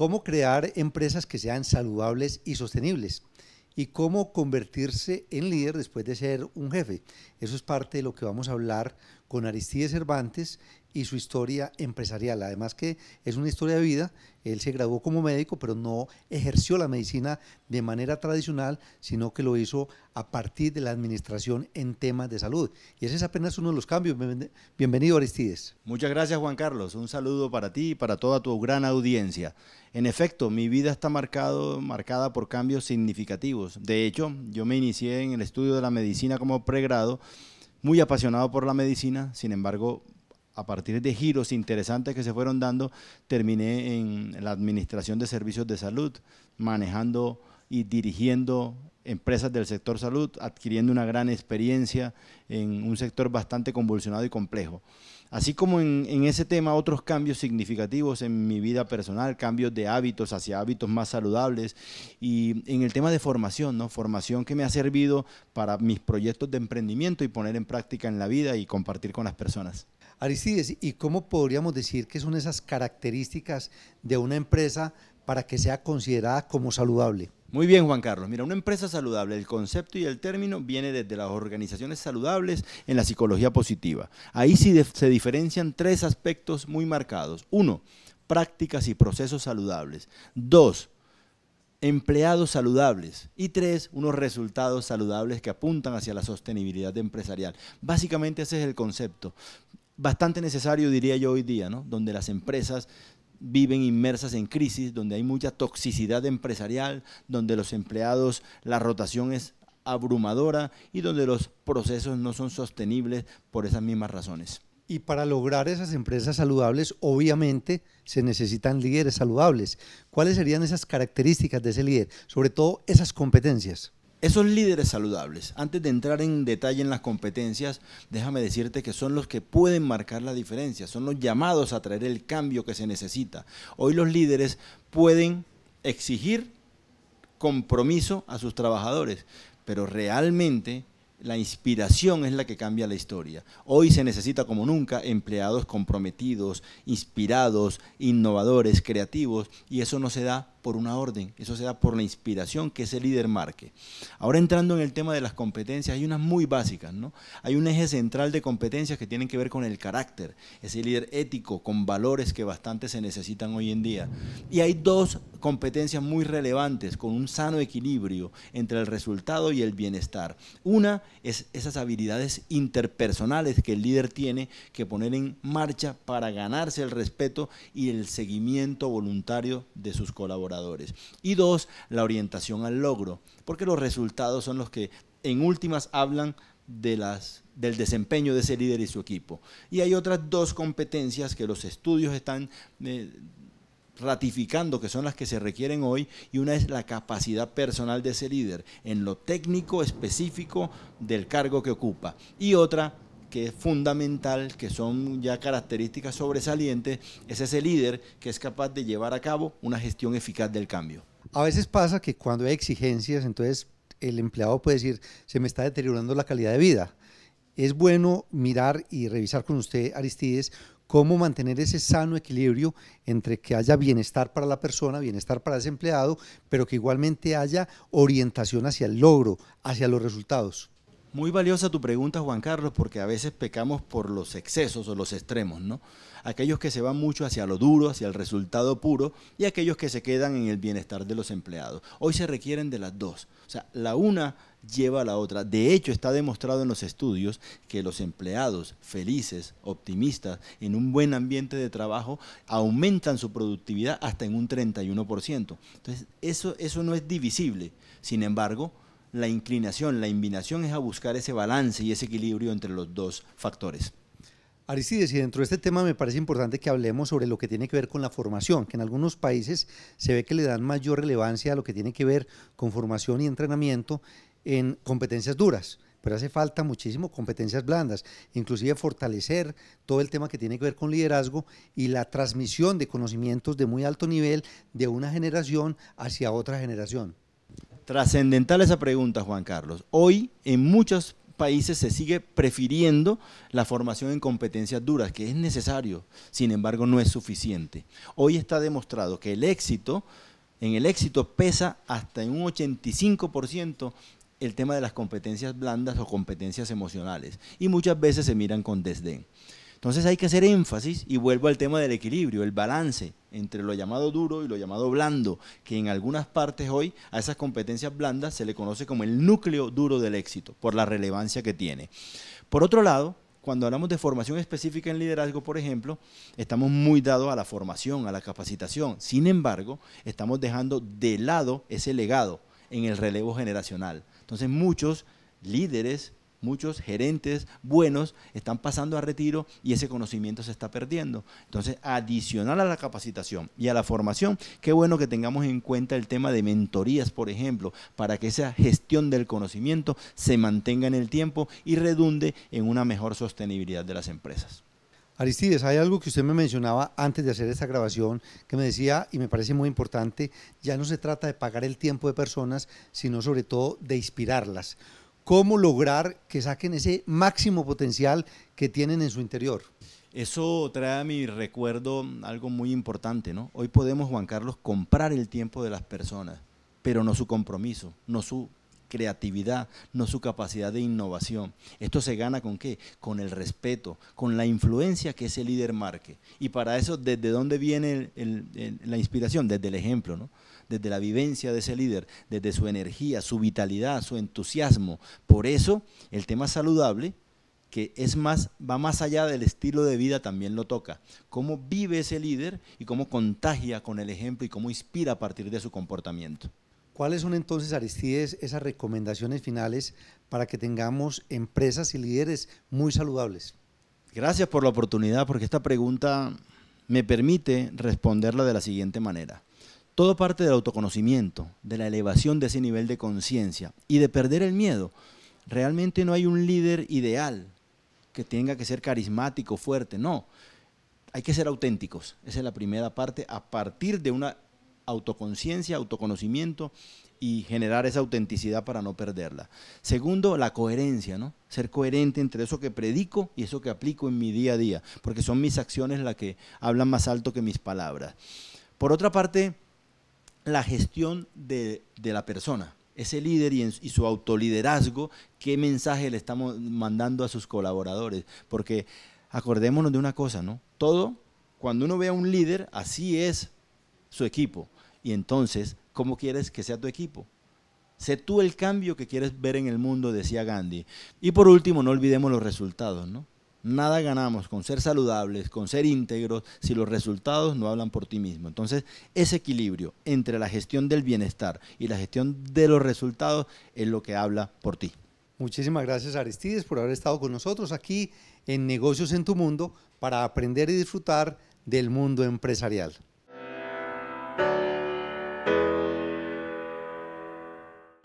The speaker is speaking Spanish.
cómo crear empresas que sean saludables y sostenibles y cómo convertirse en líder después de ser un jefe. Eso es parte de lo que vamos a hablar con Aristides Cervantes y su historia empresarial. Además que es una historia de vida, él se graduó como médico, pero no ejerció la medicina de manera tradicional, sino que lo hizo a partir de la administración en temas de salud. Y ese es apenas uno de los cambios. Bienvenido Aristides. Muchas gracias Juan Carlos, un saludo para ti y para toda tu gran audiencia. En efecto, mi vida está marcado, marcada por cambios significativos. De hecho, yo me inicié en el estudio de la medicina como pregrado muy apasionado por la medicina, sin embargo, a partir de giros interesantes que se fueron dando, terminé en la administración de servicios de salud, manejando y dirigiendo empresas del sector salud, adquiriendo una gran experiencia en un sector bastante convulsionado y complejo. Así como en, ese tema otros cambios significativos en mi vida personal, cambios de hábitos hacia hábitos más saludables y en el tema de formación, ¿no? Formación que me ha servido para mis proyectos de emprendimiento y poner en práctica en la vida y compartir con las personas. Aristides, ¿y cómo podríamos decir que son esas características de una empresa para que sea considerada como saludable? Muy bien, Juan Carlos. Mira, una empresa saludable, el concepto y el término viene desde las organizaciones saludables en la psicología positiva. Ahí sí se diferencian tres aspectos muy marcados. Uno, prácticas y procesos saludables. Dos, empleados saludables. Y tres, unos resultados saludables que apuntan hacia la sostenibilidad empresarial. Básicamente ese es el concepto. Bastante necesario, diría yo, hoy día, ¿no? Donde las empresas viven inmersas en crisis, donde hay mucha toxicidad empresarial, donde los empleados, la rotación es abrumadora y donde los procesos no son sostenibles por esas mismas razones. Y para lograr esas empresas saludables, obviamente se necesitan líderes saludables. ¿Cuáles serían esas características de ese líder? Sobre todo esas competencias. Esos líderes saludables, antes de entrar en detalle en las competencias, déjame decirte que son los que pueden marcar la diferencia, son los llamados a traer el cambio que se necesita. Hoy los líderes pueden exigir compromiso a sus trabajadores, pero realmente la inspiración es la que cambia la historia. Hoy se necesita como nunca empleados comprometidos, inspirados, innovadores, creativos, y eso no se da por una orden, eso se da por la inspiración que ese líder marque. Ahora entrando en el tema de las competencias, hay unas muy básicas, ¿no? Hay un eje central de competencias que tienen que ver con el carácter, ese líder ético, con valores que bastante se necesitan hoy en día. Y hay dos competencias muy relevantes, con un sano equilibrio entre el resultado y el bienestar. Una es esas habilidades interpersonales que el líder tiene que poner en marcha para ganarse el respeto y el seguimiento voluntario de sus colaboradores y dos, la orientación al logro, porque los resultados son los que en últimas hablan de las, del desempeño de ese líder y su equipo. Y hay otras dos competencias que los estudios están eh, ratificando que son las que se requieren hoy y una es la capacidad personal de ese líder en lo técnico específico del cargo que ocupa y otra que es fundamental, que son ya características sobresalientes, es ese líder que es capaz de llevar a cabo una gestión eficaz del cambio. A veces pasa que cuando hay exigencias, entonces el empleado puede decir, se me está deteriorando la calidad de vida. Es bueno mirar y revisar con usted, Aristides, cómo mantener ese sano equilibrio entre que haya bienestar para la persona, bienestar para ese empleado, pero que igualmente haya orientación hacia el logro, hacia los resultados. Muy valiosa tu pregunta, Juan Carlos, porque a veces pecamos por los excesos o los extremos, ¿no? Aquellos que se van mucho hacia lo duro, hacia el resultado puro, y aquellos que se quedan en el bienestar de los empleados. Hoy se requieren de las dos. O sea, la una lleva a la otra. De hecho, está demostrado en los estudios que los empleados felices, optimistas, en un buen ambiente de trabajo, aumentan su productividad hasta en un 31%. Entonces, eso, eso no es divisible. Sin embargo, la inclinación, la invinación es a buscar ese balance y ese equilibrio entre los dos factores. Aristides, y dentro de este tema me parece importante que hablemos sobre lo que tiene que ver con la formación, que en algunos países se ve que le dan mayor relevancia a lo que tiene que ver con formación y entrenamiento en competencias duras, pero hace falta muchísimo competencias blandas, inclusive fortalecer todo el tema que tiene que ver con liderazgo y la transmisión de conocimientos de muy alto nivel de una generación hacia otra generación. Trascendental esa pregunta, Juan Carlos. Hoy en muchos países se sigue prefiriendo la formación en competencias duras, que es necesario, sin embargo no es suficiente. Hoy está demostrado que el éxito, en el éxito pesa hasta en un 85% el tema de las competencias blandas o competencias emocionales, y muchas veces se miran con desdén. Entonces hay que hacer énfasis y vuelvo al tema del equilibrio, el balance entre lo llamado duro y lo llamado blando, que en algunas partes hoy a esas competencias blandas se le conoce como el núcleo duro del éxito, por la relevancia que tiene. Por otro lado, cuando hablamos de formación específica en liderazgo, por ejemplo, estamos muy dados a la formación, a la capacitación. Sin embargo, estamos dejando de lado ese legado en el relevo generacional. Entonces muchos líderes, muchos gerentes buenos están pasando a retiro y ese conocimiento se está perdiendo. Entonces, adicional a la capacitación y a la formación, qué bueno que tengamos en cuenta el tema de mentorías, por ejemplo, para que esa gestión del conocimiento se mantenga en el tiempo y redunde en una mejor sostenibilidad de las empresas. Aristides, hay algo que usted me mencionaba antes de hacer esta grabación, que me decía, y me parece muy importante, ya no se trata de pagar el tiempo de personas, sino sobre todo de inspirarlas cómo lograr que saquen ese máximo potencial que tienen en su interior. Eso trae a mi recuerdo algo muy importante, ¿no? Hoy podemos, Juan Carlos, comprar el tiempo de las personas, pero no su compromiso, no su creatividad, no su capacidad de innovación. Esto se gana con qué? Con el respeto, con la influencia que ese líder marque. Y para eso, ¿desde dónde viene la inspiración? Desde el ejemplo, ¿no? desde la vivencia de ese líder, desde su energía, su vitalidad, su entusiasmo. Por eso el tema saludable, que es más, va más allá del estilo de vida, también lo toca. Cómo vive ese líder y cómo contagia con el ejemplo y cómo inspira a partir de su comportamiento. ¿Cuáles son entonces, Aristides, esas recomendaciones finales para que tengamos empresas y líderes muy saludables? Gracias por la oportunidad, porque esta pregunta me permite responderla de la siguiente manera. Todo parte del autoconocimiento, de la elevación de ese nivel de conciencia y de perder el miedo. Realmente no hay un líder ideal que tenga que ser carismático, fuerte, no. Hay que ser auténticos. Esa es la primera parte a partir de una autoconciencia, autoconocimiento y generar esa autenticidad para no perderla. Segundo, la coherencia, ¿no? Ser coherente entre eso que predico y eso que aplico en mi día a día, porque son mis acciones las que hablan más alto que mis palabras. Por otra parte, la gestión de, la persona, ese líder y, y, su autoliderazgo, qué mensaje le estamos mandando a sus colaboradores, porque acordémonos de una cosa, ¿no? Todo, cuando uno ve a un líder, así es su equipo y entonces, ¿cómo quieres que sea tu equipo? Sé tú el cambio que quieres ver en el mundo, decía Gandhi. Y por último, no olvidemos los resultados, ¿no? Nada ganamos con ser saludables, con ser íntegros, si los resultados no hablan por ti mismo. Entonces, ese equilibrio entre la gestión del bienestar y la gestión de los resultados es lo que habla por ti. Muchísimas gracias Aristides por haber estado con nosotros aquí en Negocios en tu Mundo para aprender y disfrutar del mundo empresarial.